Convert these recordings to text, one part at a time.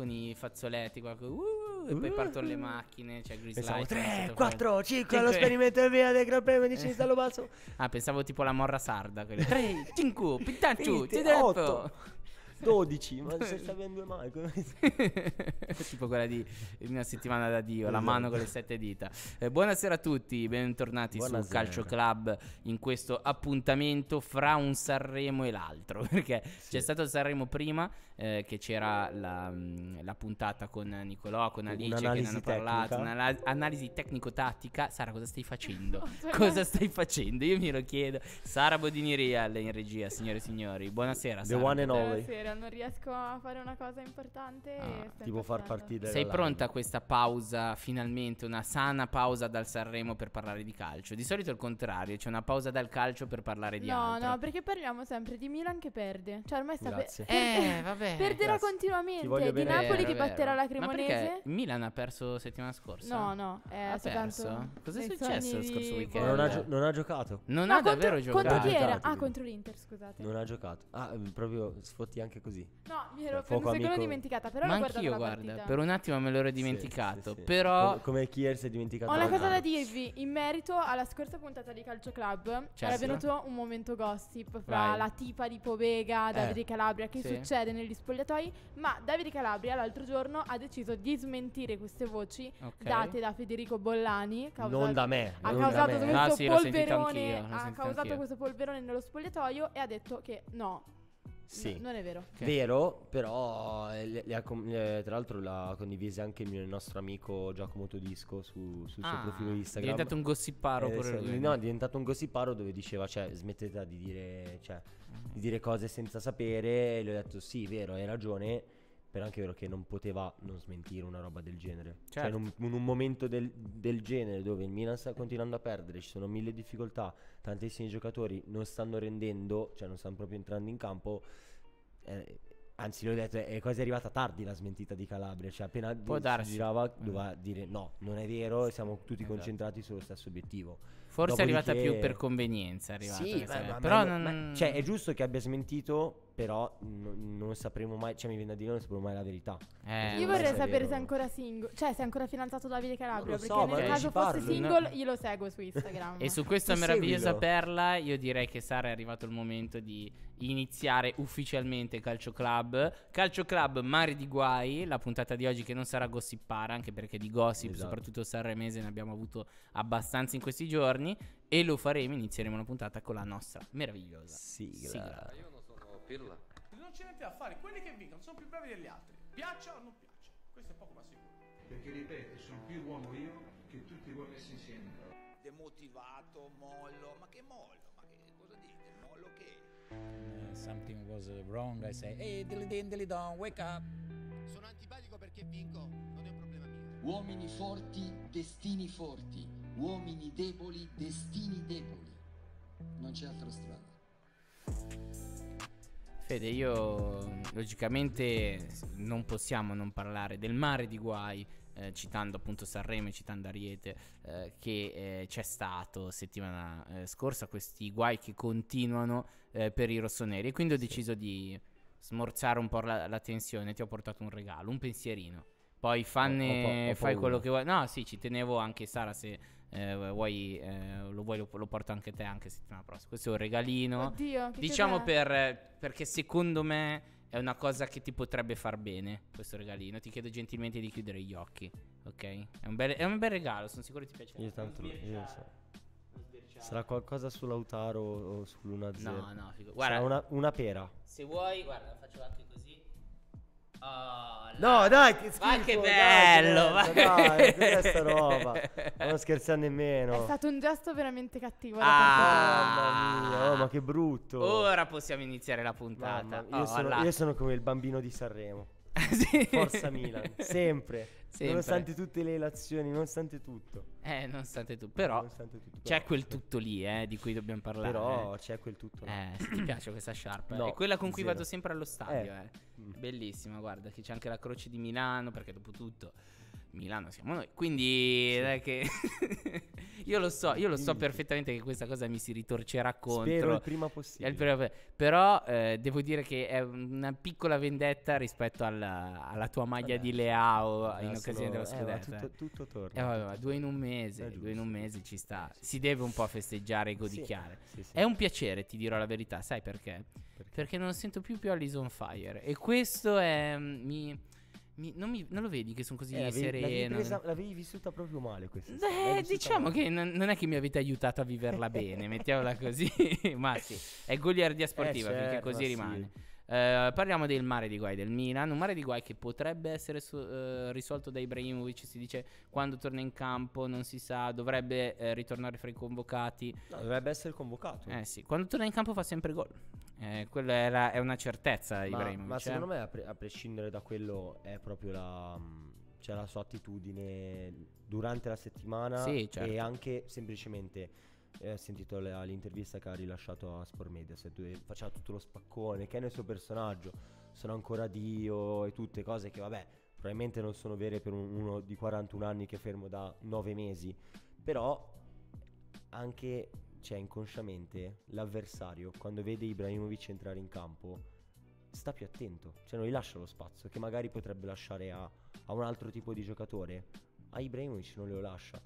con i fazzoletti, qualcosa, uh, e poi partono le macchine, cioè Grease pensavo, Light. 3, 4, 5, allo è via del Gran Premio di Cinistallo eh. Basso. Ah, pensavo tipo la morra sarda, 3, 5, pintaccio, 8. 12, ma se sta in due mani. tipo quella di una settimana da Dio, la mano con le esatto. sette dita. Eh, buonasera a tutti, bentornati buonasera. su Calcio Club in questo appuntamento fra un Sanremo e l'altro, perché sì. c'è stato il Sanremo prima eh, che c'era la, mm, la, puntata con Nicolò, con Alice che ne hanno parlato, un'analisi tecnico-tattica. Sara, cosa stai facendo? cosa stai facendo? Io mi lo chiedo. Sara Bodini Real in regia, signore e signori. Buonasera. The Sara. one and only. Buonasera tranquilla, non riesco a fare una cosa importante. Ah, tipo far partire. Sei pronta a questa pausa finalmente, una sana pausa dal Sanremo per parlare di calcio? Di solito è il contrario, c'è una pausa dal calcio per parlare di no, altro. No, no, perché parliamo sempre di Milan che perde. Cioè ormai sta Grazie. per... Eh, vabbè. Perderà grazie. continuamente. Di Napoli eh, che batterà la Cremonese. Milan ha perso settimana scorsa? No, no, è ha perso. Cos'è successo lo scorso weekend? Non ha, gio- non ha giocato. Non no, ha contro, davvero giocato. Contro chi era? Ah, contro l'Inter, scusate. Non ha giocato. Ah, proprio sfotti anche anche così. No, mi ero per un secondo amico. dimenticata, però Ma l'ho anch'io, guarda, partita. per un attimo me l'ero dimenticato, sì, sì, però... Come Kier si è dimenticato... Ho una cosa da dirvi, in merito alla scorsa puntata di Calcio Club C'è era certo. venuto un momento gossip fra Vai. la tipa di Povega, Davide eh. Calabria, che succede negli spogliatoi, ma Davide Calabria l'altro giorno ha deciso di smentire queste voci okay. date da Federico Bollani. Non da me. Ha non causato, me. Ah, questo, ah, polverone, ha causato questo polverone nello spogliatoio e ha detto che no, sì. No, non è vero. Okay. Vero, però eh, le, le, le, tra l'altro l'ha condivisa anche il, mio, il nostro amico Giacomo Todisco su, sul ah, suo profilo Instagram. È diventato un gossiparo eh, pure lui. No, è diventato un gossiparo dove diceva, cioè, smettetela di dire, cioè, di dire cose senza sapere. E gli ho detto, sì, vero, hai ragione però è anche vero che non poteva non smentire una roba del genere. Certo. Cioè, in certo. un, in un momento del, del, genere dove il Milan sta continuando a perdere, ci sono mille difficoltà, tantissimi giocatori non stanno rendendo, cioè non stanno proprio entrando in campo. Eh, anzi, l'ho detto, è quasi arrivata tardi la smentita di Calabria. Cioè, appena Può d- si girava, eh. doveva dire no, non è vero, siamo tutti esatto. concentrati sullo stesso obiettivo. Forse Dopodiché... è arrivata più per convenienza. Arrivata, sì, beh, ma, però ma, non... ma, cioè, è giusto che abbia smentito però n- non sapremo mai, cioè mi viene da dire non sapremo mai la verità. Eh, cioè, io vorrei sapere se è ancora single, cioè se è ancora fidanzato Davide Calabria, perché so, nel caso fosse single no. io lo seguo su Instagram. e su questa meravigliosa perla io direi che Sara è arrivato il momento di iniziare ufficialmente Calcio Club. Calcio Club Mare di Guai, la puntata di oggi che non sarà gossipara, anche perché di gossip, esatto. soprattutto sanremese, ne abbiamo avuto abbastanza in questi giorni e lo faremo, inizieremo la puntata con la nostra meravigliosa sigla. sigla capirla. Non c'è niente da fare, quelli che vincono sono più bravi degli altri, piaccia o non piaccia, questo è poco ma sicuro. Perché ripeto, sono più uomo io che tutti voi messi insieme demotivato, mollo, ma che mollo, ma che cosa dite, mollo che? Uh, something was wrong, I say, hey dilly din dilly don, wake up. Sono antipatico perché vinco, non è un problema mio. Uomini forti, destini forti, uomini deboli, destini deboli. Non c'è altra strada. Fede, io logicamente non possiamo non parlare del mare di guai, eh, citando appunto Sanremo e citando Ariete, eh, che eh, c'è stato settimana eh, scorsa, questi guai che continuano eh, per i rossoneri. E quindi ho sì. deciso di smorzare un po' la, la, tensione, ti ho portato un regalo, un pensierino. Poi fanne, ho, ho, ho fai quello che vuoi. No, sì, ci tenevo anche Sara se eh, vuoi, eh, lo, vuoi lo, lo, porto anche te anche settimana prossima. Questo è un regalino. Oddio, diciamo per, perché secondo me è una cosa che ti potrebbe far bene questo regalino. Ti chiedo gentilmente di chiudere gli occhi, ok? È un bel, è un bel regalo, sono sicuro che ti piacerà. Io tanto lo so. Sarà qualcosa sull'Autaro o sull1 Zero? No, no, figo. guarda. Sarà una, una pera. Se vuoi, guarda, faccio anche così. Oh, no, dai, che schifo, Ma che bello! Dai, che ma... dai, questa roba. Non scherzo nemmeno. È stato un gesto veramente cattivo. Ah, mamma mia, oh, ma che brutto. Ora possiamo iniziare la puntata. Mamma, io, oh, sono, io sono come il bambino di Sanremo. sì. Forza Milan, sempre. Sempre. Nonostante tutte le relazioni, nonostante tutto. Eh, nonostante tutto. Però nonostante tutto, c'è quel tutto lì, eh, di cui dobbiamo parlare. Però c'è quel tutto. Là. Eh, se ti piace questa sciarpa. No, è quella con cui zero. vado sempre allo stadio, eh. eh. Bellissima, guarda, che c'è anche la croce di Milano, perché dopo tutto Milano siamo noi. Quindi sì. che io lo so, io lo so perfettamente che questa cosa mi si ritorcerà contro. Spero il prima possibile. Il prima... Però eh, devo dire che è una piccola vendetta rispetto alla, alla tua maglia vabbè, di Leao vabbè, in occasione dello eh, scudetto. Eh, tutto, tutto torna. Eh, vabbè, tutto due in un mese, due in un mese ci sta. Sì. Si deve un po' festeggiare e godicchiare. Sì, è un piacere, ti dirò la verità, sai perché? Perché, perché non sento più più Alison Fire e questo è mm, mi mi, non, mi, non, lo vedi che sono così eh, sereno? L'avevi, presa, l'avevi, vissuta proprio male questa Eh, diciamo male. che non, non, è che mi avete aiutato a viverla bene, mettiamola così. ma sì, è goliardia sportiva eh, certo, perché così rimane. Sì. Eh, parliamo del mare di guai del Milan, un mare di guai che potrebbe essere su, eh, risolto da Ibrahimovic, si dice quando torna in campo, non si sa, dovrebbe eh, ritornare fra i convocati. No, dovrebbe essere convocato. Eh sì, quando torna in campo fa sempre gol. Eh, quella è, la, è, una certezza Ibrahimovic. Ma, ma eh. secondo me a, pre- a, prescindere da quello è proprio la, cioè la sua attitudine durante la settimana sì, certo. e anche semplicemente e ha sentito la, l'intervista che ha rilasciato a Sport Mediaset dove faceva tutto lo spaccone, che è nel suo personaggio, sono ancora Dio e tutte cose che vabbè probabilmente non sono vere per un, uno di 41 anni che è fermo da 9 mesi, però anche cioè, inconsciamente l'avversario quando vede Ibrahimovic entrare in campo sta più attento, cioè non gli lascia lo spazio che magari potrebbe lasciare a, a un altro tipo di giocatore, a Ibrahimovic non lo lascia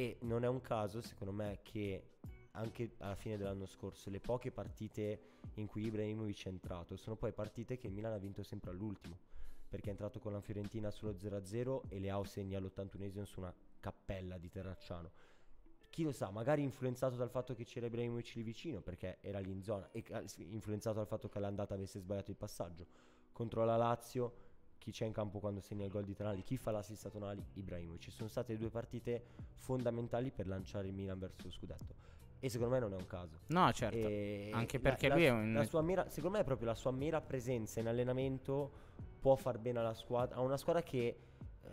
e non è un caso, secondo me, che anche alla fine dell'anno scorso le poche partite in cui Ibrahimovic è entrato sono poi partite che il Milan ha vinto sempre all'ultimo perché è entrato con la Fiorentina sullo 0-0 e Leao segna all'81esimo su una cappella di Terracciano chi lo sa, magari influenzato dal fatto che c'era Ibrahimovic lì vicino perché era lì in zona e influenzato dal fatto che all'andata avesse sbagliato il passaggio contro la Lazio chi c'è in campo quando segna il gol di Tonali, chi fa l'assist a Tonali, Ibrahimovic. Ci sono state due partite fondamentali per lanciare il Milan verso lo scudetto. E secondo me non è un caso. No, certo. E Anche perché la, lui la, è un... La sua mera, secondo me è proprio la sua mera presenza in allenamento può far bene alla squadra. A una squadra che, eh,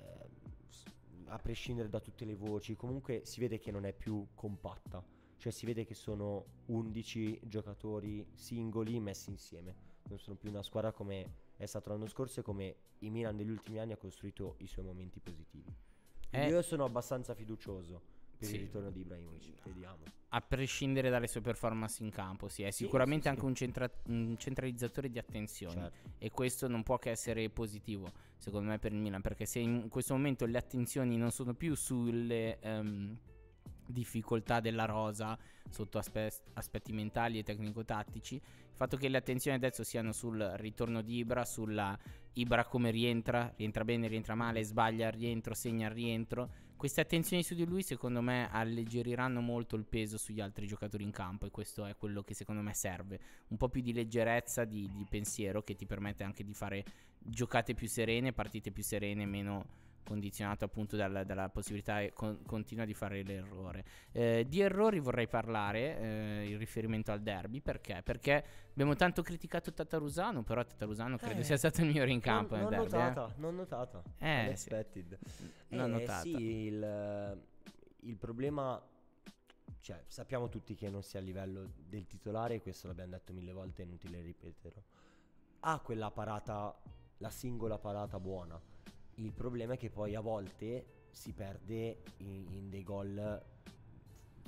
a prescindere da tutte le voci, comunque si vede che non è più compatta. Cioè si vede che sono 11 giocatori singoli messi insieme non sono più una squadra come è stato l'anno scorso e come il Milan negli ultimi anni ha costruito i suoi momenti positivi. Eh. Io sono abbastanza fiducioso per sì. il ritorno di Ibrahimovic, vediamo. A prescindere dalle sue performance in campo, sì, è sicuramente sì, sì, anche un, centra- un, centralizzatore di attenzioni certo. e questo non può che essere positivo, secondo me, per il Milan, perché se in questo momento le attenzioni non sono più sulle... Um, difficoltà della rosa sotto aspe- aspetti mentali e tecnico-tattici. Il fatto che le attenzioni adesso siano sul ritorno di Ibra, sulla Ibra come rientra, rientra bene, rientra male, sbaglia al rientro, segna al rientro. Queste attenzioni su di lui secondo me alleggeriranno molto il peso sugli altri giocatori in campo e questo è quello che secondo me serve. Un po' più di leggerezza di, di pensiero che ti permette anche di fare giocate più serene, partite più serene, meno condizionato appunto dalla, dalla possibilità con, continua di fare l'errore. Eh, di errori vorrei parlare eh, in riferimento al derby perché? Perché abbiamo tanto criticato Tatarusano, però Tatarusano credo eh, sia stato il migliore in campo. Non, non notata, eh. non notata. Eh, Unexpected. Sì. Non eh, notata. Sì, il, il problema cioè, sappiamo tutti che non sia a livello del titolare, questo l'abbiamo detto mille volte, è inutile ripeterlo. Ha quella parata, la singola parata buona, il problema è che poi a volte si perde in, in dei gol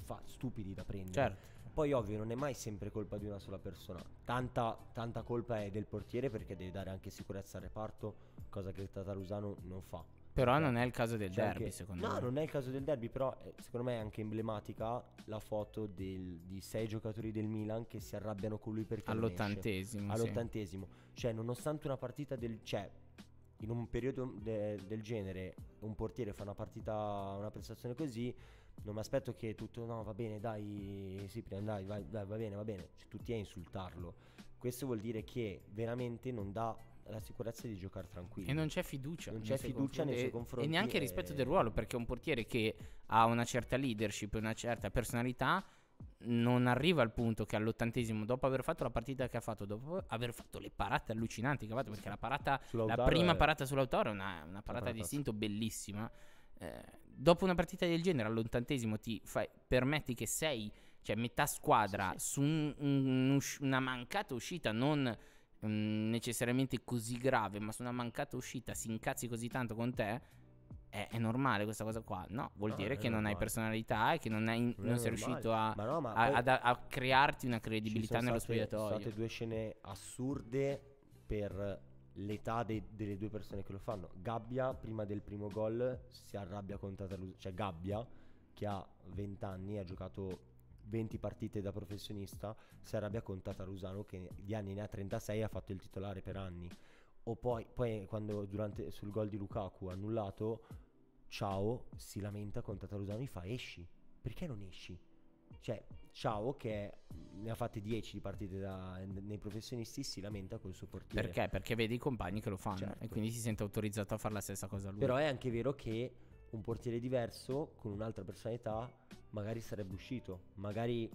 fa, stupidi da prendere. Certo. Poi ovvio non è mai sempre colpa di una sola persona. Tanta, tanta colpa è del portiere perché deve dare anche sicurezza al reparto, cosa che Tatarusano non fa. Però cioè, non è il caso del cioè derby, anche, secondo no, me. No, non è il caso del derby, però eh, secondo me è anche emblematica la foto del, di sei giocatori del Milan che si arrabbiano con lui perché all'ottantesimo. Sì. All'ottantesimo. Cioè, nonostante una partita del cioè in un periodo de- del genere un portiere fa una partita, una prestazione così, non mi aspetto che tutto no, va bene, dai, Cyprian, dai, vai, dai, va bene, va bene, cioè, tutti a insultarlo. Questo vuol dire che veramente non dà la sicurezza di giocare tranquillo. E non c'è fiducia. Non c'è fiducia nei suoi confronti. E neanche e... rispetto eh. del ruolo, perché un portiere che ha una certa leadership, una certa personalità, non arriva al punto che all'ottantesimo, dopo aver fatto la partita che ha fatto, dopo aver fatto le parate allucinanti che ha fatto, perché la, parata, la prima è... parata sull'autore è una, una parata di istinto bellissima. Eh, dopo una partita del genere, all'ottantesimo ti fai, permetti che sei, cioè metà squadra, sì, sì. su un, un, una mancata uscita non mh, mm, necessariamente così grave, ma su una mancata uscita si incazzi così tanto con te è, è, normale questa cosa qua. No, vuol no, dire che normale. non hai personalità e che non, hai, non, sei riuscito a, ma no, ma a, ad, a, crearti una credibilità nello state, spogliatoio. Sono state due scene assurde per l'età dei, delle due persone che lo fanno. Gabbia, prima del primo gol, si arrabbia contro Tatalusa. Cioè, Gabbia, che ha 20 anni, ha giocato 20 partite da professionista, si arrabbia con Tatarusano che di anni ne ha 36 e ha fatto il titolare per anni. O poi, poi quando durante, sul gol di Lukaku annullato, Ciao si lamenta con Tatarusano, gli fa esci. Perché non esci? Cioè, Ciao che ne ha fatte 10 di partite da, nei professionisti si lamenta col suo portiere. Perché? Perché vede i compagni che lo fanno certo. e quindi si sente autorizzato a fare la stessa cosa lui. Però è anche vero che un portiere diverso, con un'altra personalità, magari sarebbe uscito. Magari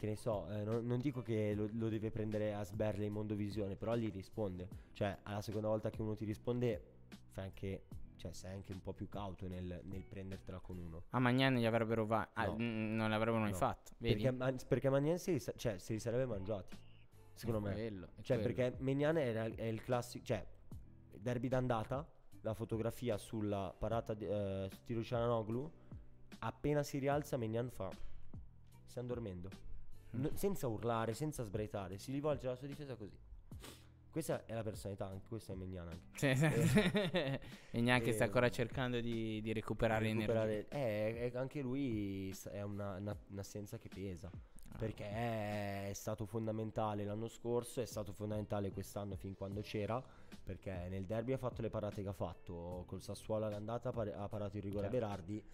che ne so, eh, non, non, dico che lo, lo, deve prendere a sberle in mondovisione, però gli risponde. Cioè, alla seconda volta che uno ti risponde, fai anche. Cioè, sei anche un po' più cauto nel, nel prendertela con uno. A Magnan gli avrebbero va- ah, no. ah, n- non l'avrebbero mai no. fatto. Vedi? Perché, man- perché Magnan se li, sa- cioè, se li sarebbe mangiati. Secondo è me. Quello, cioè, quello. perché Magnan è, è il classico. Cioè, derby d'andata, la fotografia sulla parata di eh, Tirucianoglu. Appena si rialza, Magnan fa. Stiamo dormendo n- senza urlare, senza sbraitare, si rivolge alla sua difesa così. Questa è la personalità, anche questa è Mignan. Sì, sì. Eh, Mignan che eh, sta ancora cercando di, di recuperare, recuperare eh, anche lui è una, una, un'assenza che pesa. Ah. Perché è stato fondamentale l'anno scorso, è stato fondamentale quest'anno fin quando c'era. Perché nel derby ha fatto le parate che ha fatto. Col Sassuolo all'andata ha parato il rigore certo. a Berardi.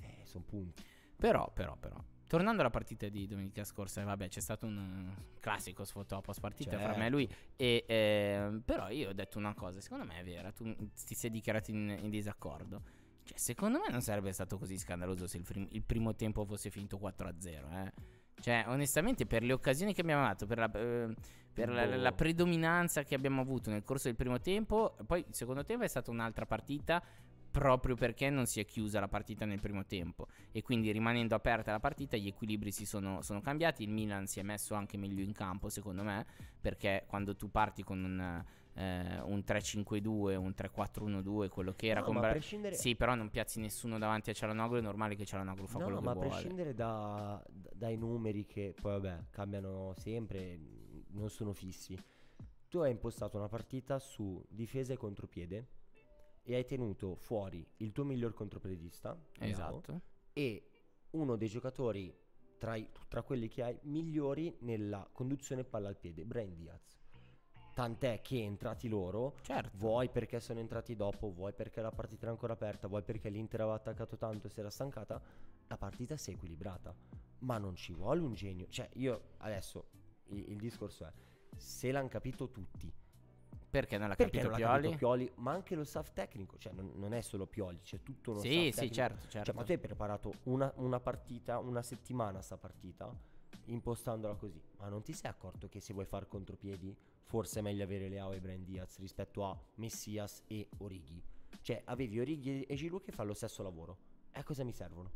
Eh, sono punti. Però, però, però, Tornando alla partita di domenica scorsa, vabbè, c'è stato un eh, classico sfotò a partita certo. fra me e lui. Certo. E, eh, però io ho detto una cosa, secondo me è vera, tu ti sei dichiarato in, in disaccordo. Cioè, secondo me non sarebbe stato così scandaloso se il, prim- il primo tempo fosse finito 4-0, eh. Cioè, onestamente, per le occasioni che abbiamo avuto, per, la, eh, per oh. la, la, predominanza che abbiamo avuto nel corso del primo tempo, poi il secondo tempo è stata un'altra partita proprio perché non si è chiusa la partita nel primo tempo e quindi rimanendo aperta la partita gli equilibri si sono, sono cambiati, il Milan si è messo anche meglio in campo secondo me perché quando tu parti con un, eh, un 3-5-2, un 3-4-1-2, quello che era no, con Bra- prescindere... Sì, però non piazzi nessuno davanti a Cialanoglu, è normale che Cialanoglu fa no, quello no, che vuole. No, ma a prescindere da, dai numeri che poi vabbè cambiano sempre, non sono fissi, tu hai impostato una partita su difesa e contropiede e hai tenuto fuori il tuo miglior contropedista diciamo, esatto. e uno dei giocatori tra, i, tra, quelli che hai migliori nella conduzione palla al piede, Brain Diaz. Tant'è che entrati loro, certo. vuoi perché sono entrati dopo, vuoi perché la partita era ancora aperta, vuoi perché l'Inter aveva attaccato tanto e si era stancata, la partita si è equilibrata. Ma non ci vuole un genio. Cioè, io adesso il, il discorso è, se l'hanno capito tutti, perché non l'ha perché capito non l'ha Pioli? Pioli? Ma anche lo staff tecnico, cioè non, non è solo Pioli, c'è tutto lo sì, staff sì, tecnico. Sì, certo, certo. Cioè, ma tu certo. hai preparato una, una partita, una settimana sta partita, impostandola così. Ma non ti sei accorto che se vuoi far contropiedi, forse è meglio avere Leao e Brian Diaz rispetto a Messias e Orighi? Cioè, avevi Orighi e Giroud che fanno lo stesso lavoro. E a cosa mi servono?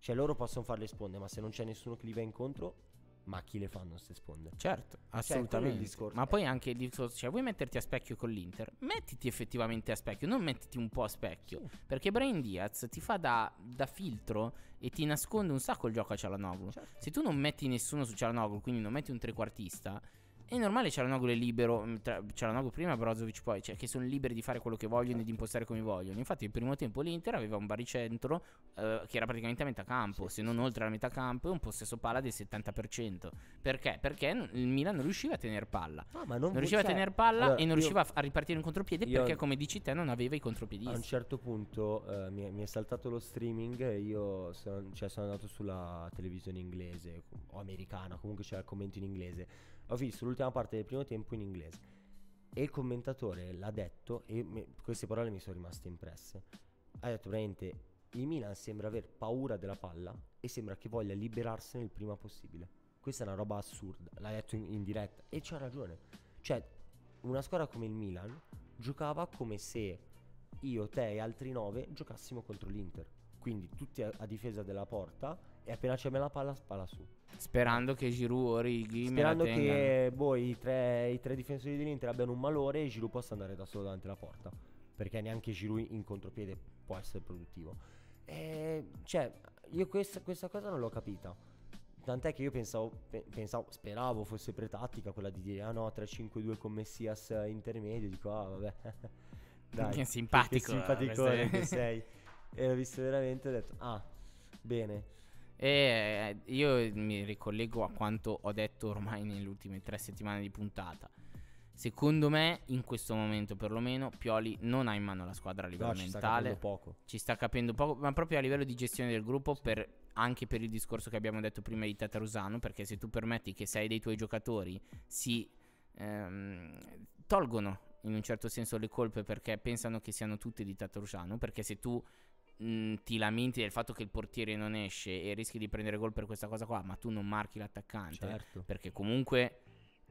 Cioè, loro possono fare le sponde, ma se non c'è nessuno che li va incontro, ma chi le fa non si esponde. Certo, cioè, assolutamente. Cioè, ma poi anche il discorso, cioè vuoi metterti a specchio con l'Inter? Mettiti effettivamente a specchio, non mettiti un po' a specchio, sì. perché Brian Diaz ti fa da, da, filtro e ti nasconde un sacco il gioco a Cialanoglu. Certo. Se tu non metti nessuno su Cialanoglu, quindi non metti un trequartista, è normale Cialanoglu è libero, mm, tra, Cialanoglu prima, Brozovic poi, cioè che sono liberi di fare quello che vogliono e di impostare come vogliono. Infatti il primo tempo l'Inter aveva un baricentro eh, che era praticamente a metà campo, se non oltre la metà campo, e un possesso palla del 70%. Perché? Perché il Milan non riusciva a tenere palla. No, ah, non, non riusciva cioè, a tenere palla allora, e non riusciva a ripartire in contropiede perché, come dici te, non aveva i contropiedisti. A un certo punto eh, mi, è, mi, è, saltato lo streaming e io sono, cioè, sono andato sulla televisione inglese o americana, comunque c'era il commento in inglese ho visto l'ultima parte del primo tempo in inglese e il commentatore l'ha detto e me, queste parole mi sono rimaste impresse. Ha detto praticamente il Milan sembra aver paura della palla e sembra che voglia liberarsene il prima possibile. Questa è una roba assurda, l'ha detto in, in diretta e c'ha ragione. Cioè, una squadra come il Milan giocava come se io, te e altri nove giocassimo contro l'Inter. Quindi tutti a, a difesa della porta e appena c'è me la palla spalla su. Sperando che Giroud o Righi Sperando che boh, i, tre, i tre difensori dell'Inter abbiano un malore e Giroud possa andare da solo davanti alla porta. Perché neanche Giroud in contropiede può essere produttivo. E, cioè, io questa, questa cosa non l'ho capita. Tant'è che io pensavo, pensavo, speravo fosse pretattica quella di dire ah no, 3-5-2 con Messias intermedio. Dico, ah vabbè, dai, che simpatico, che, eh, che simpaticone che sei. E l'ho visto veramente e ho detto, ah, bene. E eh, io mi ricollego a quanto ho detto ormai nelle ultime tre settimane di puntata. Secondo me, in questo momento perlomeno, Pioli non ha in mano la squadra a livello no, mentale. Ci sta, poco. ci sta capendo poco, ma proprio a livello di gestione del gruppo, per, anche per il discorso che abbiamo detto prima di Tatarusano. Perché se tu permetti che sei dei tuoi giocatori si ehm, tolgono in un certo senso le colpe perché pensano che siano tutte di Tatarusano. Perché se tu mh, mm, ti lamenti del fatto che il portiere non esce e rischi di prendere gol per questa cosa qua, ma tu non marchi l'attaccante. Certo. Perché comunque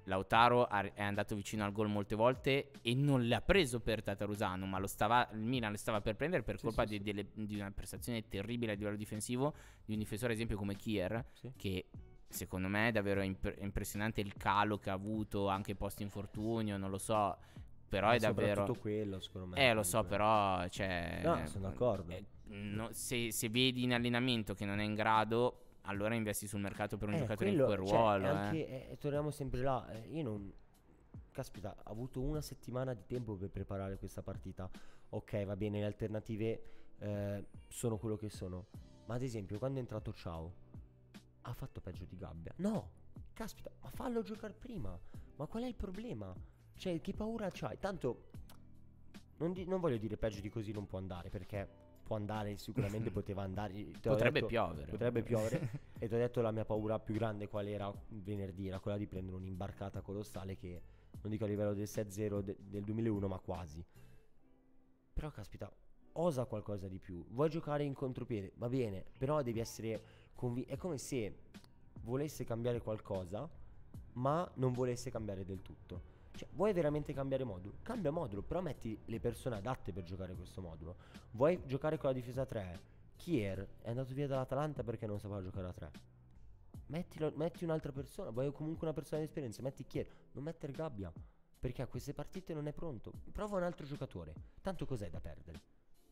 Lautaro è andato vicino al gol molte volte e non l'ha preso per Tatarusano, ma stava, il Milan lo stava per prendere per sì, colpa sì, di, sì. Delle, di, una prestazione terribile a livello difensivo di un difensore, ad esempio, come Kier, che secondo me è davvero imp- impressionante il calo che ha avuto, anche post infortunio, non lo so, però ma è davvero quello secondo me. Eh, lo so, però cioè No, sono eh, d'accordo. Eh, no, se, se, vedi in allenamento che non è in grado, allora investi sul mercato per un eh, giocatore quello, in quel cioè, ruolo. Cioè, anche, eh. eh, torniamo sempre là. Eh, io non. Caspita, ho avuto una settimana di tempo per preparare questa partita. Ok, va bene, le alternative eh, sono quello che sono. Ma ad esempio, quando è entrato Ciao, ha fatto peggio di Gabbia. No, caspita, ma fallo giocare prima. Ma qual è il problema? Cioè, che paura c'hai? Tanto non, di- non, voglio dire peggio di così non può andare perché può andare, sicuramente poteva andare. Potrebbe detto, piovere. Potrebbe piovere. e ti ho detto la mia paura più grande qual era venerdì, era quella di prendere un'imbarcata colossale che non dico a livello del 6-0 de- del 2001, ma quasi. Però caspita, osa qualcosa di più. Vuoi giocare in contropiede? Va bene, però devi essere convinto. È come se volesse cambiare qualcosa, ma non volesse cambiare del tutto. Cioè, vuoi veramente cambiare modulo? Cambia modulo, però metti le persone adatte per giocare questo modulo. Vuoi giocare con la difesa 3? Kier è andato via dall'Atalanta perché non sapeva giocare a 3. Mettilo, metti un'altra persona, vuoi comunque una persona di esperienza, metti Kier, non mettere Gabbia, perché a queste partite non è pronto. Prova un altro giocatore, tanto cos'è da perdere?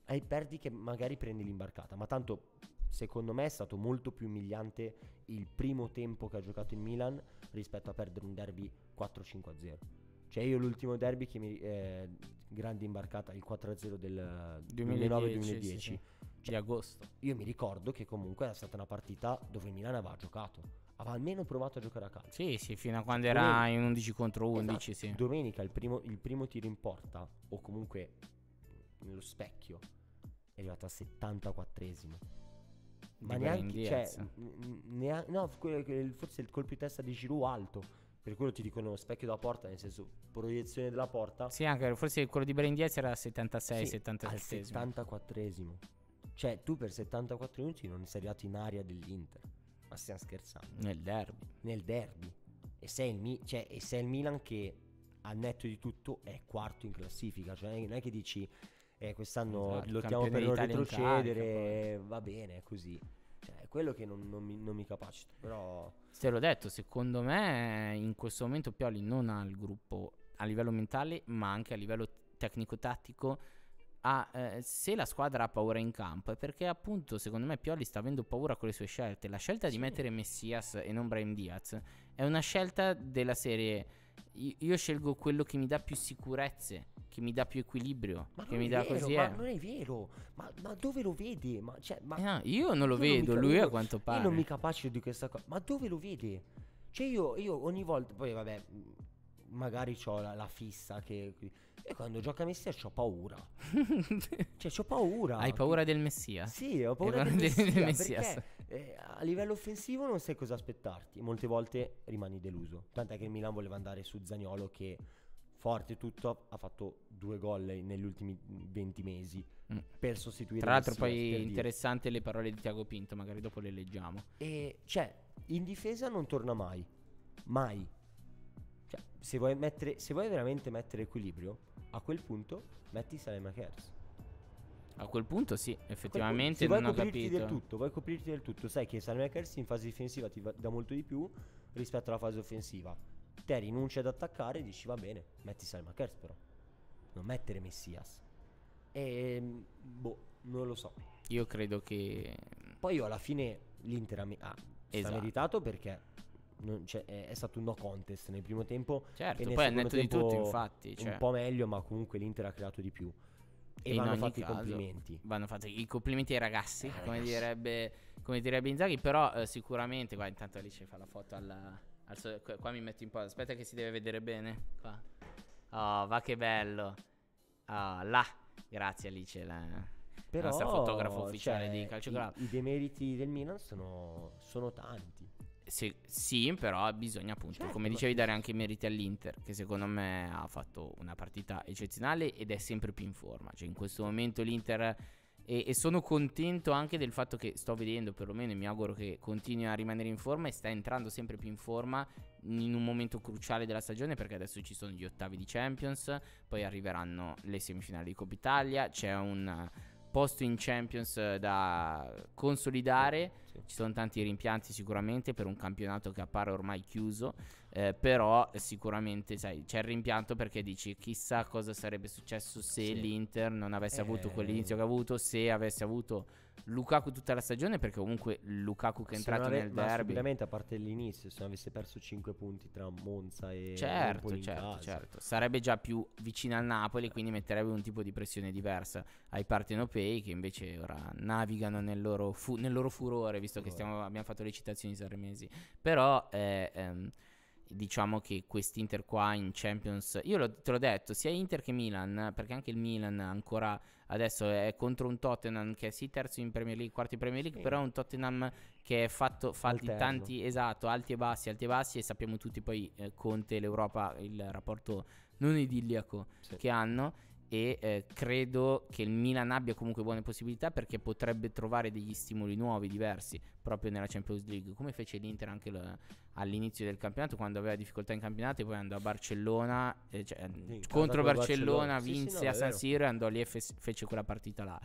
Hai perdi che magari prendi l'imbarcata, ma tanto secondo me è stato molto più umiliante il primo tempo che ha giocato in Milan rispetto a perdere un derby 4-5-0. Cioè io l'ultimo derby che mi... Eh, grande imbarcata, il 4-0 del 2009-2010. Sì, Cioè, di agosto. Io mi ricordo che comunque era stata una partita dove il Milan aveva giocato. Aveva almeno provato a giocare a calcio. Sì, sì, fino a quando Domenica. era in 11 contro 11. Esatto. Sì. Domenica il primo, il primo tiro in porta, o comunque nello specchio, è arrivato al 74esimo. Ma neanche, cioè, neanche, no, forse il colpo di testa di Giroud alto per quello ti dicono specchio da porta, nel senso proiezione della porta. Sì, anche forse quello di Brain 10 era al 76, sì, 77. 74esimo. Cioè, tu per 74 minuti non sei arrivato in area dell'Inter. Ma stiamo scherzando. Nel derby. Nel derby. E sei il, Mi- cioè, e sei il Milan che, a netto di tutto, è quarto in classifica. Cioè, non è che dici, eh, quest'anno esatto, lottiamo per non retrocedere, carica, va bene, è così. Cioè, è quello che non, non, mi, non mi capacito. Però... Te l'ho detto, secondo me in questo momento Pioli non ha il gruppo a livello mentale, ma anche a livello tecnico-tattico. Ah, eh, se la squadra ha paura in campo è perché appunto secondo me Pioli sta avendo paura con le sue scelte la scelta sì. di mettere Messias e non Brian Diaz è una scelta della serie io, io, scelgo quello che mi dà più sicurezze, che mi dà più equilibrio, ma che mi dà vero, così. Ma è. Eh. non è vero, ma, ma dove lo vede? Ma, cioè, ma eh no, io non lo io vedo, non lui a quanto pare. Io non mi capacito di questa cosa, ma dove lo vede? Cioè io, io ogni volta, poi vabbè, magari ho la, la, fissa che... E quando gioca Messia ho paura. cioè ho paura. Hai paura del Messia? Sì, ho paura del, del Messia. Del messia. Perché, eh, a livello offensivo non sai cosa aspettarti. Molte volte rimani deluso. Tant'è che il Milan voleva andare su Zagnolo che forte tutto, ha fatto due gol negli ultimi 20 mesi mm. per sostituire Tra l'altro poi interessante le parole di Tiago Pinto, magari dopo le leggiamo. E cioè, in difesa non torna mai, mai. Cioè, se vuoi, mettere, se vuoi veramente mettere equilibrio, a quel punto metti Salema Kers. A quel punto sì, effettivamente punto, se non vuoi ho capito. Del tutto, vuoi coprirti del tutto, sai che Salmakers in fase difensiva ti dà molto di più rispetto alla fase offensiva. Te rinunci ad attaccare e dici va bene, metti Salmakers però. Non mettere Messias. E ehm, boh, non lo so. Io credo che Poi io alla fine l'Inter ha, ah, esatto. meritato perché non, cioè, è, è, stato un no contest nel primo tempo. Certo, poi al netto di tutto, infatti. Cioè. Un po' meglio, ma comunque l'Inter ha creato di più. E, e vanno fatti caso, i complimenti. Vanno fatti i complimenti ai ragazzi, eh, come, ragazzi. Direbbe, come, Direbbe, Inzaghi. Però eh, sicuramente, guarda, intanto Alice fa la foto alla, al so, qua mi metto in pausa. Aspetta che si deve vedere bene. Qua. Oh, va che bello. Oh, là. Grazie Alice. La... Però, la nostra fotografa ufficiale cioè, di calcio. I, I demeriti del Milan sono, sono tanti. Se, sì, però bisogna appunto, certo, come dicevi, dare anche i meriti all'Inter, che secondo me ha fatto una partita eccezionale ed è sempre più in forma. Cioè, in questo momento l'Inter... E, e, sono contento anche del fatto che sto vedendo, perlomeno, e mi auguro che continui a rimanere in forma e sta entrando sempre più in forma in un momento cruciale della stagione perché adesso ci sono gli ottavi di Champions, poi arriveranno le semifinali di Coppa Italia, c'è un posto in Champions eh, da consolidare, sì. ci sono tanti rimpianti sicuramente per un campionato che appare ormai chiuso, eh, però sicuramente sai, c'è il rimpianto perché dici chissà cosa sarebbe successo se sì. l'Inter non avesse eh... avuto quell'inizio eh. che ha avuto, se avesse avuto Lukaku tutta la stagione perché comunque Lukaku che è entrato ave- nel derby sicuramente a parte l'inizio se non avesse perso 5 punti tra Monza e certo Napoli certo, certo sarebbe già più vicino al Napoli quindi metterebbe un tipo di pressione diversa ai partenopei che invece ora navigano nel loro, fu- nel loro furore visto che stiamo, abbiamo fatto le citazioni sarmesi però eh, ehm, diciamo che quest'Inter qua in Champions, io te l'ho detto, sia Inter che Milan, perché anche il Milan ancora adesso è contro un Tottenham che è sì terzo in Premier League, quarto in Premier League, sì. però è un Tottenham che è fatto, fatto di tanti, esatto, alti e bassi, alti e bassi e sappiamo tutti poi eh, Conte, l'Europa, il rapporto non idilliaco sì. che hanno e eh, credo che il Milan abbia comunque buone possibilità perché potrebbe trovare degli stimoli nuovi, diversi, proprio nella Champions League, come fece l'Inter anche lo, all'inizio del campionato, quando aveva difficoltà in campionato e poi andò a Barcellona, eh, cioè, contro Barcellona, Barcellona, vinse sì, sì, no, a San Siro e andò lì e fe- fece quella partita là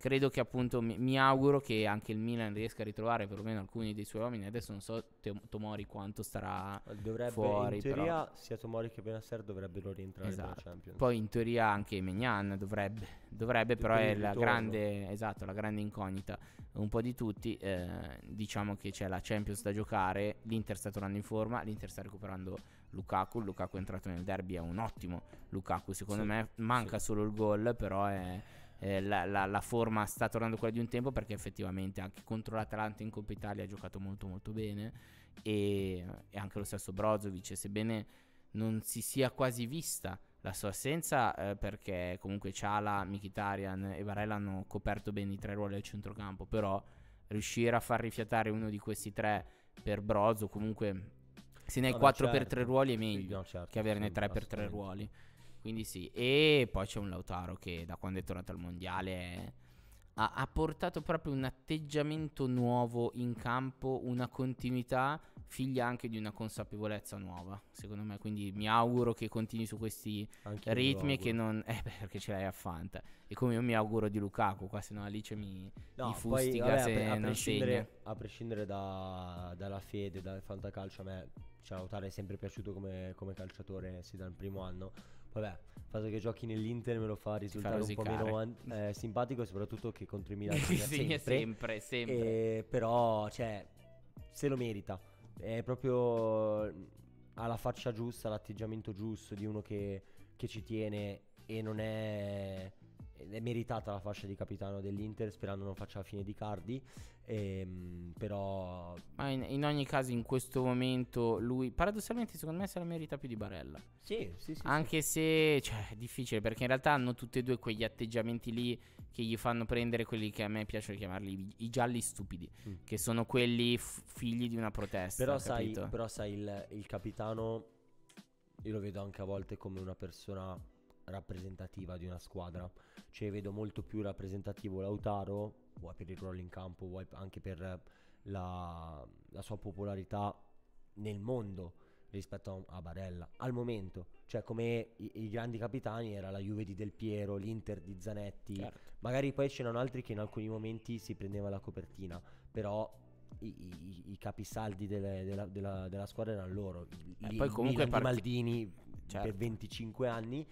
credo che appunto mi, auguro che anche il Milan riesca a ritrovare perlomeno alcuni dei suoi uomini. Adesso non so Tomori quanto starà dovrebbe, fuori. In teoria però... sia Tomori che Benasser dovrebbero rientrare esatto. nella Champions. Poi in teoria anche Mignan dovrebbe, dovrebbe però è la grande, esatto, la grande, incognita un po' di tutti. Eh, diciamo che c'è la Champions da giocare, l'Inter sta tornando in forma, l'Inter sta recuperando Lukaku, Lukaku è entrato nel derby, è un ottimo Lukaku secondo sì, me, manca sì. solo il gol però è eh, la, la, la, forma sta tornando quella di un tempo perché effettivamente anche contro l'Atalanta in Coppa Italia ha giocato molto molto bene e, e anche lo stesso Brozovic, sebbene non si sia quasi vista la sua assenza eh, perché comunque Ciala, Mkhitaryan e Varela hanno coperto bene i tre ruoli al centrocampo, però riuscire a far rifiatare uno di questi tre per Brozo comunque se ne hai no, 4 certo. per tre ruoli è meglio no, certo, che averne tre per tre ruoli. Quindi sì, e poi c'è un Lautaro che da quando è tornato al mondiale ha, ha, portato proprio un atteggiamento nuovo in campo, una continuità, figlia anche di una consapevolezza nuova, secondo me. Quindi mi auguro che continui su questi Anch'io ritmi che non... Eh, perché ce l'hai a Fanta. E come io mi auguro di Lukaku, qua se no Alice mi, no, mi fustiga poi, vabbè, se a, pre- a prescindere, a prescindere da, dalla fede, dal fantacalcio, a me cioè, Lautaro è sempre piaciuto come, come calciatore, sì, dal primo anno Vabbè, il fatto che giochi nell'Inter me lo fa risultare fa un po' meno an- eh, simpatico, soprattutto che contro i Milan segna sempre. sempre, sempre. E, eh, però, cioè, se lo merita. È proprio ha la faccia giusta, l'atteggiamento giusto di uno che, che ci tiene e non è ed è meritata la fascia di capitano dell'Inter sperando non faccia la fine di Cardi ehm, però ma in, in, ogni caso in questo momento lui paradossalmente secondo me se la merita più di Barella sì sì sì anche sì. se cioè è difficile perché in realtà hanno tutti e due quegli atteggiamenti lì che gli fanno prendere quelli che a me piace chiamarli i, gialli stupidi mm. che sono quelli f- figli di una protesta però sai, però sai il, il capitano io lo vedo anche a volte come una persona rappresentativa di una squadra. Cioè vedo molto più rappresentativo Lautaro, vuoi per il ruolo in campo, vuoi anche per la, la sua popolarità nel mondo rispetto a, Barella al momento, cioè come i, i, grandi capitani era la Juve di Del Piero, l'Inter di Zanetti, certo. magari poi c'erano altri che in alcuni momenti si prendeva la copertina, però i, i, i capisaldi delle, della, della, della, squadra erano loro, I, eh, poi comunque Milan, part... Maldini certo. per 25 anni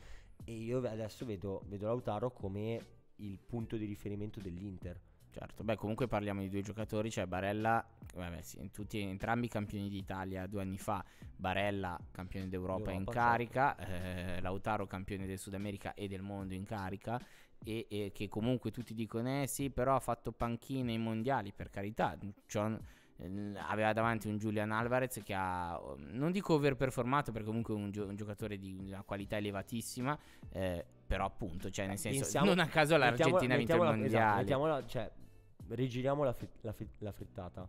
e io adesso vedo, vedo Lautaro come il punto di riferimento dell'Inter. Certo, beh comunque parliamo di due giocatori, cioè Barella, vabbè, sì, tutti, entrambi campioni d'Italia due anni fa, Barella campione d'Europa Europa, in carica, certo. eh, Lautaro campione del Sud America e del mondo in carica, e, e, che comunque tutti dicono eh sì però ha fatto panchine ai mondiali per carità ciò, Ehm, aveva davanti un Julian Alvarez che ha, non dico overperformato perché comunque è un, gio- un giocatore di una qualità elevatissima, eh, però appunto, cioè nel senso, Pensiamo, non a caso l'Argentina ha vinto il esatto, mondiale. Esatto, cioè, rigiriamo la, fri- la, fri- la frittata.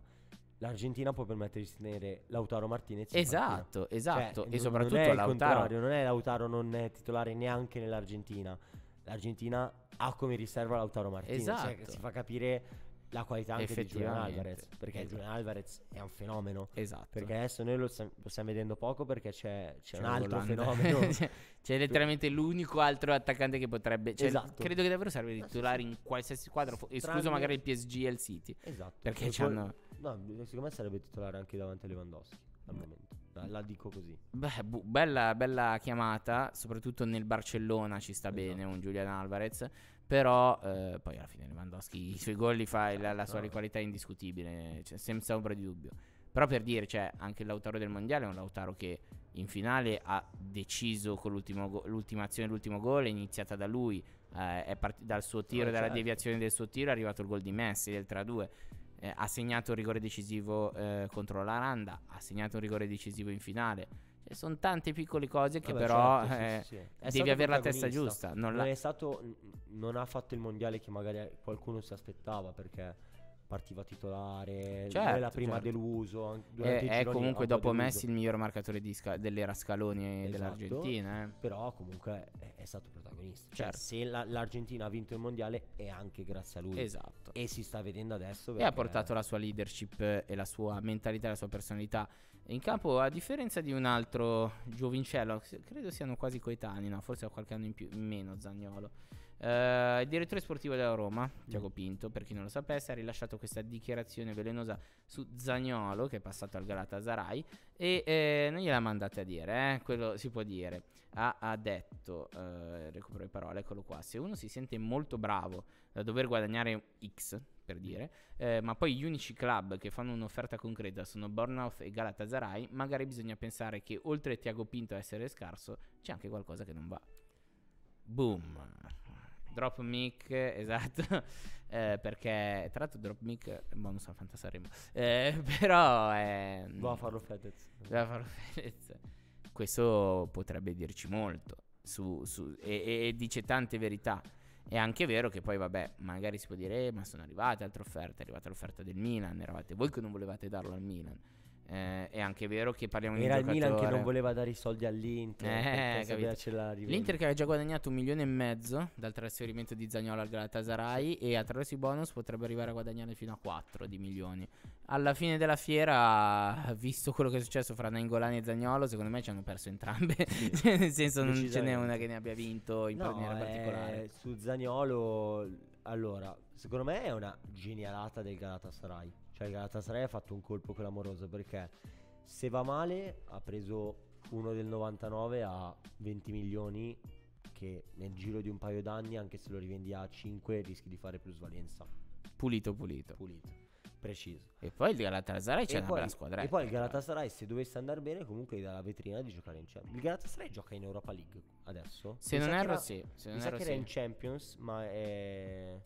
L'Argentina può permettersi di tenere Lautaro Martinez. Esatto, esatto. Cioè, esatto, e non, soprattutto non è Lautaro. non è Lautaro non è titolare neanche nell'Argentina. L'Argentina ha come riserva Lautaro Martinez. Cioè, esatto. Cioè, si fa capire la qualità anche di Julian Alvarez perché esatto. Julian Alvarez è un fenomeno esatto perché adesso noi lo, st- lo stiamo vedendo poco perché c'è, c'è, c'è un altro Holanda. fenomeno c'è, c'è, letteralmente l'unico altro attaccante che potrebbe cioè, esatto. credo che davvero serve eh, titolare in qualsiasi quadro Strani... escluso magari il PSG e il City esatto perché poi, c'hanno no secondo me sarebbe titolare anche davanti a Lewandowski al momento la, la dico così Beh, bu- bella, bella, chiamata soprattutto nel Barcellona ci sta esatto. bene un Julian Alvarez però eh, poi alla fine Lewandowski i suoi gol li fa, la, la sua esatto. qualità è indiscutibile, cioè, senza ombra di dubbio. Però per dire, cioè, anche Lautaro del Mondiale è un Lautaro che in finale ha deciso con go- l'ultima azione, l'ultimo gol, è iniziata da lui, eh, è part- dal suo tiro, no, eh, dalla certo. deviazione del suo tiro è arrivato il gol di Messi del 3-2. Eh, ha segnato un rigore decisivo eh, contro l'Aranda, ha segnato un rigore decisivo in finale sono tante piccole cose che Vabbè, però certo, eh, sì, sì. devi avere la testa giusta. Non, non, la... Stato, non, ha fatto il mondiale che magari qualcuno si aspettava perché partiva titolare, certo, la prima certo. deluso. E, è eh, eh, comunque dopo deluso. Messi il miglior marcatore Sca- dell'era Scaloni esatto, dell'Argentina. Eh. Però comunque è, è, stato protagonista. Cioè, certo. se la, l'Argentina ha vinto il mondiale è anche grazie a lui. Esatto. E si sta vedendo adesso. E ha portato la sua leadership e la sua mentalità, la sua personalità in campo, a differenza di un altro giovincello, credo siano quasi coetanei, no? forse ha qualche anno in più, meno Zagnolo Uh, il direttore sportivo della Roma, mm. Tiago Pinto, per chi non lo sapesse, ha rilasciato questa dichiarazione velenosa su Zagnolo, che è passato al Galatasaray, e eh, non gliela mandate a dire, eh? quello si può dire. Ha, ha detto, uh, recupero le parole, eccolo qua, se uno si sente molto bravo da dover guadagnare X, per mm. dire, eh, ma poi gli unici club che fanno un'offerta concreta sono Bournemouth e Galatasaray, magari bisogna pensare che oltre a Tiago Pinto a essere scarso, c'è anche qualcosa che non va. Boom. Drop Mic, esatto, eh, perché tra l'altro Drop Mic, boh, non so, fantasarimo, eh, però è... Mm, Doveva farlo Fedez. Doveva farlo Fedez. Questo potrebbe dirci molto su, su, e, e, dice tante verità. È anche vero che poi, vabbè, magari si può dire, eh, ma sono arrivate altre offerte, è arrivata l'offerta del Milan, eravate voi che non volevate darlo al Milan. Eh, è anche vero che parliamo Era di un giocatore... Era il Milan che non voleva dare i soldi all'Inter eh, L'Inter che aveva già guadagnato un milione e mezzo Dal trasferimento di Zagnolo al Galatasaray E attraverso i bonus potrebbe arrivare a guadagnare fino a 4 di milioni Alla fine della fiera Visto quello che è successo fra Naingolani e Zagnolo Secondo me ci hanno perso entrambe sì. Cioè, nel senso non ce n'è una che ne abbia vinto in no, maniera eh, particolare Su Zagnolo Allora, secondo me è una genialata del Galatasaray cioè il Galatasaray ha fatto un colpo clamoroso perché se va male ha preso uno del 99 a 20 milioni che nel giro di un paio d'anni anche se lo rivendi a 5 rischi di fare plusvalenza. Pulito pulito. Pulito preciso. E poi il Galatasaray c'è e una poi, bella squadra. E eh. poi il Galatasaray, se dovesse andare bene, comunque gli dà la vetrina di giocare in Champions. Il Galatasaray gioca in Europa League adesso. Se mi non erro, era, sì. Se mi sa che era sì. in Champions, ma è.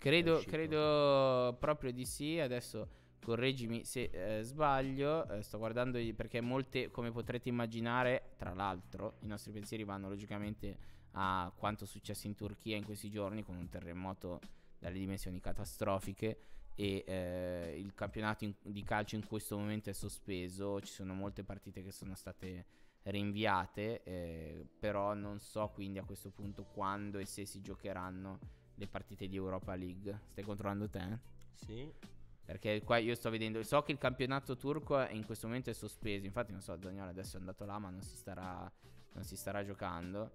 Credo, credo proprio di sì. Adesso correggimi se eh, sbaglio. Eh, sto guardando perché molte, come potrete immaginare, tra l'altro, i nostri pensieri vanno logicamente a quanto è successo in Turchia in questi giorni con un terremoto dalle dimensioni catastrofiche e eh, il campionato in, di calcio in questo momento è sospeso, ci sono molte partite che sono state rinviate, eh, però non so quindi a questo punto quando e se si giocheranno le partite di Europa League. Stai controllando te? Eh? Sì. Perché qua io sto vedendo, so che il campionato turco in questo momento è sospeso, infatti non so, Zagnolo adesso è andato là ma non si starà, non si starà giocando.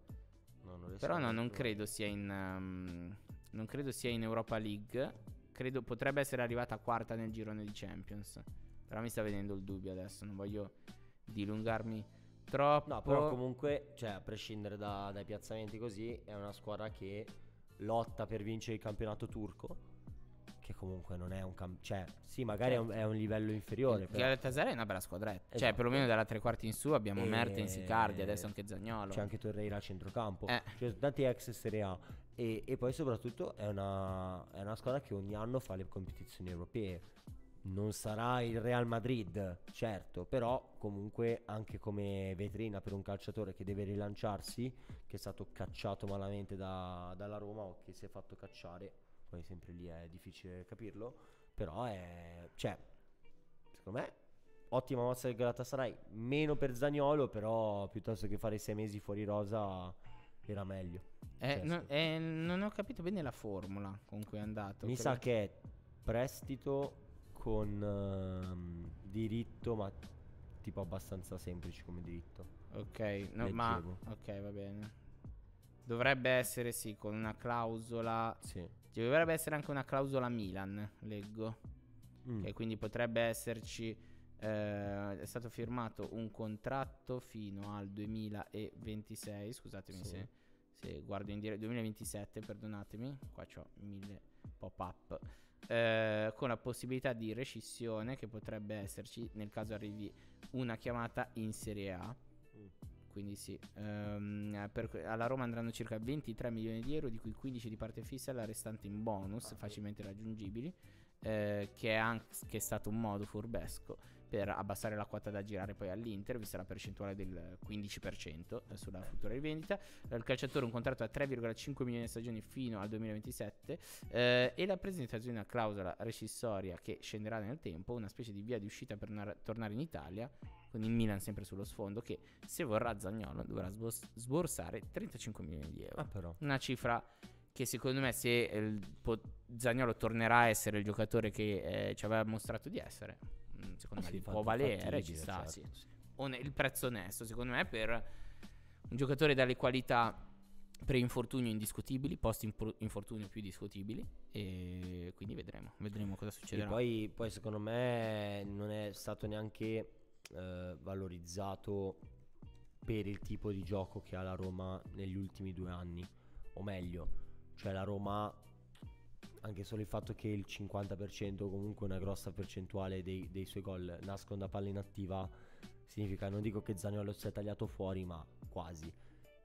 No, non Però no, non credo sia in... Um, non credo sia in Europa League. Credo potrebbe essere arrivata quarta nel girone di Champions. Però mi sta venendo il dubbio adesso. Non voglio dilungarmi troppo. No, però comunque, cioè, a prescindere da, dai piazzamenti così, è una squadra che lotta per vincere il campionato turco che comunque non è un camp- cioè sì magari è un, certo. è un livello inferiore però. Galatasaray è una bella squadretta eh. cioè, esatto. cioè perlomeno dalla tre quarti in su abbiamo e... Mertens, Icardi adesso anche Zagnolo c'è anche Torreira a centrocampo eh. cioè tanti ex Serie A e, e poi soprattutto è una, è una squadra che ogni anno fa le competizioni europee non sarà il Real Madrid, certo, però comunque anche come vetrina per un calciatore che deve rilanciarsi, che è stato cacciato malamente da, dalla Roma o che si è fatto cacciare, poi sempre lì è difficile capirlo, però è... cioè, secondo me ottima mossa del Galatasaray, meno per Zagnolo, però piuttosto che fare sei mesi fuori rosa era meglio. Eh, cioè, no, eh, non ho capito bene la formula con cui è andato. Mi quello... sa che è prestito con uh, diritto, ma tipo abbastanza semplice come diritto. Ok, no, ma ok, va bene. Dovrebbe essere sì, con una clausola. Sì. Ci cioè, dovrebbe essere anche una clausola Milan, leggo. Mm. E quindi potrebbe esserci eh, è stato firmato un contratto fino al 2026, scusatemi sì. se se guardo in diretta 2027, perdonatemi, qua ho mille pop-up. Eh, con la possibilità di rescissione che potrebbe esserci nel caso arrivi una chiamata in Serie A. Mm. Quindi sì, ehm, per, alla Roma andranno circa 23 milioni di euro, di cui 15 di parte fissa e la restante in bonus, ah, facilmente raggiungibili, eh, che, è anche, che è stato un modo furbesco per abbassare la quota da girare poi all'Inter, vista la percentuale del 15% eh, sulla futura rivendita. Eh, il calciatore ha un contratto a 3,5 milioni di stagioni fino al 2027 eh, e la presentazione di una clausola recissoria che scenderà nel tempo, una specie di via di uscita per na- tornare in Italia con il Milan sempre sullo sfondo che se vorrà Zagnolo dovrà sbos- sborsare 35 milioni di euro. Ah, però. Una cifra che secondo me se eh, po- Zagnolo tornerà a essere il giocatore che eh, ci aveva mostrato di essere secondo ah, me sì, può valere, ci sta, certo, sì. ne- il prezzo onesto, secondo me, per un giocatore dalle qualità pre-infortunio indiscutibili, post-infortunio più discutibili e quindi vedremo, vedremo cosa succederà. Poi, poi, secondo me non è stato neanche eh, valorizzato per il tipo di gioco che ha la Roma negli ultimi due anni, o meglio, cioè la Roma anche solo il fatto che il 50% comunque una grossa percentuale dei, dei suoi gol nascono da palla inattiva significa non dico che Zaniolo sia tagliato fuori ma quasi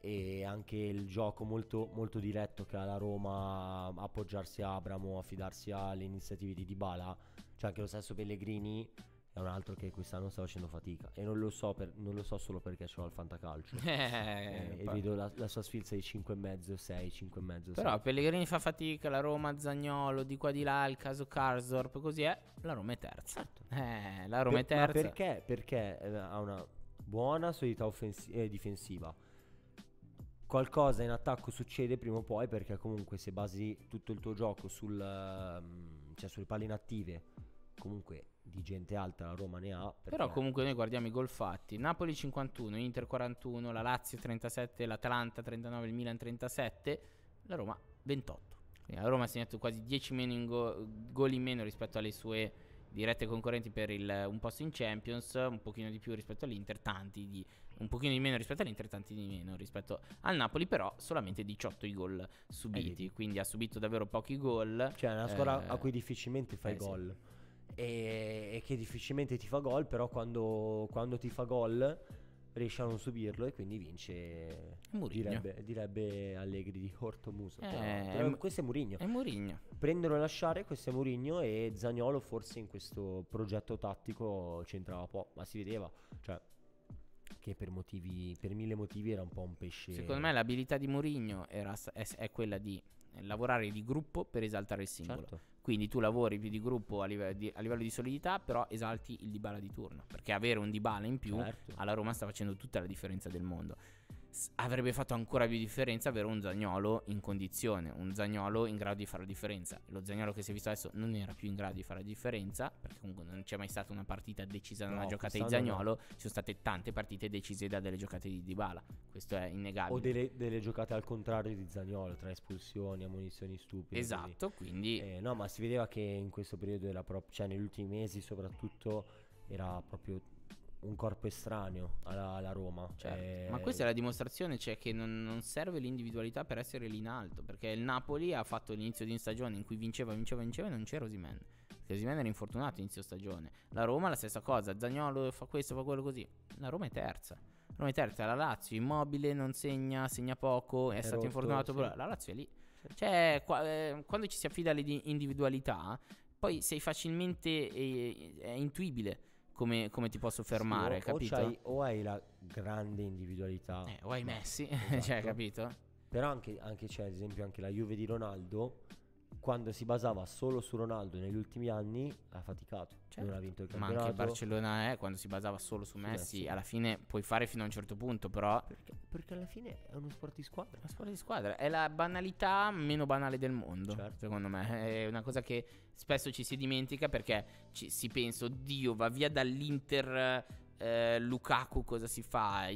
e anche il gioco molto, molto diretto che ha la Roma appoggiarsi a Abramo, affidarsi alle iniziative di Dybala c'è cioè anche lo stesso Pellegrini è un altro che quest'anno sta facendo fatica e non lo so, per, non lo so solo perché sono al fantacalcio eh, eh, e vedo la, la sua sfilza di 5,5 6 5,5 però 6. Pellegrini fa fatica la Roma Zagnolo di qua di là il caso Karsdorp così è la Roma è terza certo. eh, la Roma per, è terza perché? perché eh, ha una buona solidità offensi- eh, difensiva qualcosa in attacco succede prima o poi perché comunque se basi tutto il tuo gioco sul, ehm, cioè sulle palle inattive comunque di gente alta la Roma ne ha. Però comunque noi guardiamo i gol fatti. Napoli 51, Inter 41, la Lazio 37, l'Atalanta 39, il Milan 37, la Roma 28. Quindi la Roma ha segnato quasi 10 meno in go- gol in meno rispetto alle sue dirette concorrenti per il, un posto in Champions, un pochino di più rispetto all'Inter, tanti di un pochino di meno rispetto all'Inter, tanti di meno rispetto al Napoli, però solamente 18 i gol subiti, eh, quindi ha subito davvero pochi gol. Cioè, è una squadra eh, a cui difficilmente fai eh, gol. Sì e, e che difficilmente ti fa gol, però quando, quando ti fa gol riesce a non subirlo e quindi vince Murigno. Direbbe, direbbe Allegri di Hortomuso eh, eh questo è Murigno è Murigno prendono e lasciare questo è Murigno e Zagnolo forse in questo progetto tattico c'entrava poco ma si vedeva cioè che per, motivi, per mille motivi era un po' un pesce secondo me l'abilità di Murigno era, è, è quella di eh, lavorare di gruppo per esaltare il singolo. Certo. Quindi tu lavori più di gruppo a, live- di, a, livello di solidità, però esalti il Dybala di turno, perché avere un Dybala in più certo. alla Roma sta facendo tutta la differenza del mondo avrebbe fatto ancora più differenza avere un Zagnolo in condizione, un Zagnolo in grado di fare la differenza. Lo Zagnolo che si è visto adesso non era più in grado di fare la differenza, perché comunque non c'è mai stata una partita decisa da no, una giocata di Zagnolo, ci sono state tante partite decise da delle giocate di Dybala, questo è innegabile. O delle, delle giocate al contrario di Zagnolo, tra espulsioni, ammunizioni stupide. Esatto, quindi... quindi... Eh, no, ma si vedeva che in questo periodo era proprio, cioè negli ultimi mesi soprattutto, era proprio un corpo estraneo alla, alla Roma. Cioè certo. E... Ma questa è la dimostrazione, cioè che non, non, serve l'individualità per essere lì in alto, perché il Napoli ha fatto l'inizio di stagione in cui vinceva, vinceva, vinceva e non c'era Osimen. Perché Osimen era infortunato inizio stagione. La Roma la stessa cosa, Zagnolo fa questo, fa quello così. La Roma è terza. La Roma è terza, la Lazio immobile, non segna, segna poco, è, è stato rotto, infortunato. Sì. La Lazio è lì. Cioè, qua, eh, quando ci si affida all'individualità, poi sei facilmente, eh, è intuibile come, come ti posso fermare, sì, o, capito? O, hai, o hai la grande individualità. Eh, o hai Messi, cioè, esatto. cioè, capito? Però anche, anche c'è, ad esempio, anche la Juve di Ronaldo quando si basava solo su Ronaldo negli ultimi anni ha faticato, certo. non ha certo. vinto il campionato. Ma anche Barcellona è quando si basava solo su Messi, Messi. alla fine puoi fare fino a un certo punto, però perché, perché alla fine è uno sport di squadra. Uno sport di squadra è la banalità meno banale del mondo, certo. secondo me. È una cosa che spesso ci si dimentica perché ci, si pensa "Oddio, va via dall'Inter eh, Lukaku cosa si fa?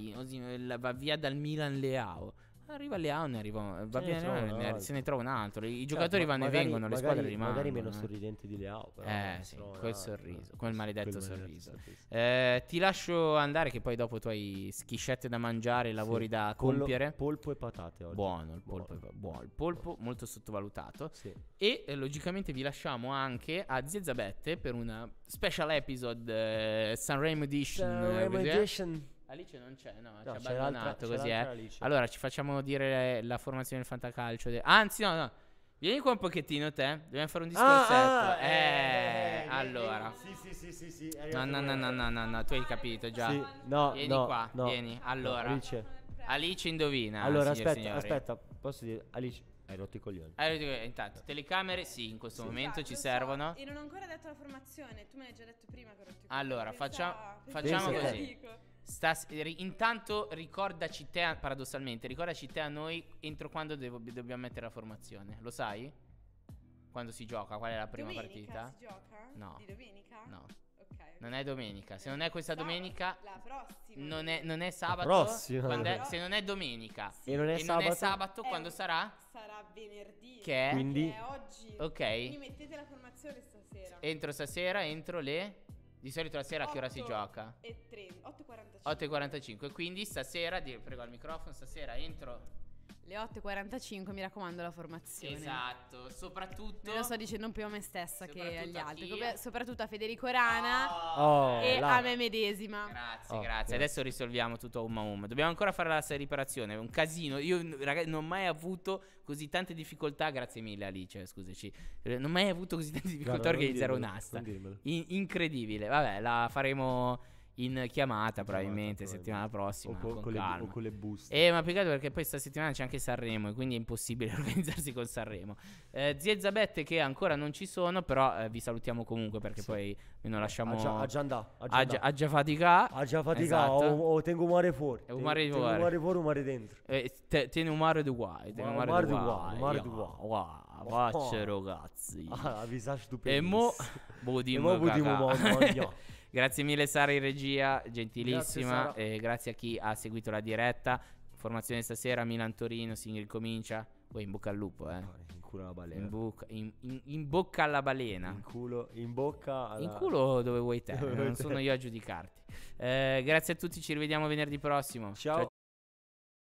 Va via dal Milan Leao Arriva Leone, arriva, va bene, eh, ne, se ne trova un altro. I cioè, giocatori vanno e vengono, le squadre rimangono. Magari meno eh. sorridente di Leao, Eh sì, quel sorriso, quel maledetto sorriso. Eh, ti lascio andare che poi dopo tu hai schiscette da mangiare, lavori da compiere. Polpo e patate oggi. Buono, il polpo, buono. Il polpo molto sottovalutato. E logicamente vi lasciamo anche a Ziezabette per una special episode Sanremo Edition. Sanremo Edition. Alice non c'è, no, no ci ha abbandonato così, eh. Alice. Allora, ci facciamo dire la formazione del fantacalcio. De- Anzi, no, no. Vieni qua un pochettino te, dobbiamo fare un ah, discorsetto. Ah, eh, eh, eh, allora. Sì, sì, sì, sì, sì. No, no, no, no, no, no, no, tu hai capito già. Sì, no, vieni no, qua, no, vieni. Allora. Alice. Alice indovina. Allora, aspetta, signori. aspetta, posso dire Alice hai rotto i coglioni. Allora, intanto, telecamere sì, in questo sì, momento esatto, ci servono. So. E non ho ancora detto la formazione, tu me l'hai già detto prima che ho rotto i coglioni. Allora, faccia- facciamo così. Dico. Stas- intanto ricordaci te, a- paradossalmente, ricordaci te a noi entro quando devo- dobbiamo mettere la formazione. Lo sai? Quando si gioca? Qual è la prima domenica partita? si gioca? No. Di domenica? No. Okay, non è domenica. Se non è questa sabato, domenica, la prossima. Non è, non è sabato. La prossima. È, se non è domenica sì. e non è e sabato, non è sabato eh, quando sarà? Sarà venerdì. Che è? Quindi... Che è oggi. Ok. Quindi mettete la formazione stasera. Entro stasera, entro le di solito la sera a che ora si gioca? 8.45. 8.45. Quindi stasera, prego al microfono, stasera entro le 8.45 mi raccomando la formazione. Esatto, soprattutto... Me lo sto dicendo più a me stessa che agli altri, come, soprattutto a Federico Rana oh, oh, e là. a me medesima. Grazie, oh, grazie. Adesso risolviamo tutto a um um. Dobbiamo ancora fare la riparazione, è un casino. Io ragazzi, non ho mai avuto così tante difficoltà, grazie mille Alice, eh, scusaci. Eh, non ho mai avuto così tante difficoltà a organizzare un'asta. In, incredibile, vabbè, la faremo in chiamata probabilmente chiamata, settimana prossima o con, con, con, le, o con, le, buste. Eh, ma peccato perché poi sta settimana c'è anche Sanremo e quindi è impossibile organizzarsi con Sanremo. Eh, zie Zabette che ancora non ci sono, però eh, vi salutiamo comunque perché sì. poi non lasciamo... Ha già andà, a già fatica. Ha già fatica, esatto. o, o tengo umare fuori. E eh, umare fuori. Tengo umare fuori, umare dentro. Eh, te, tieni umare di guai. Tieni umare, umare di guai. Umare di guai. Wow. Faccio oh. ragazzi. Ah, vi stupendo. E mo... Boh, dimmo, e mo, dimmo, boh, Grazie mille Sara in regia, gentilissima. Grazie, Sara. grazie a chi ha seguito la diretta. Formazione stasera, Milan-Torino, si ricomincia. Poi in bocca al lupo, eh. In culo alla balena. In, buca, in, in, in bocca alla balena. In culo, in bocca alla... In culo dove vuoi te, dove non te. sono io a giudicarti. Eh, grazie a tutti, ci rivediamo venerdì prossimo. Ciao. Ciao.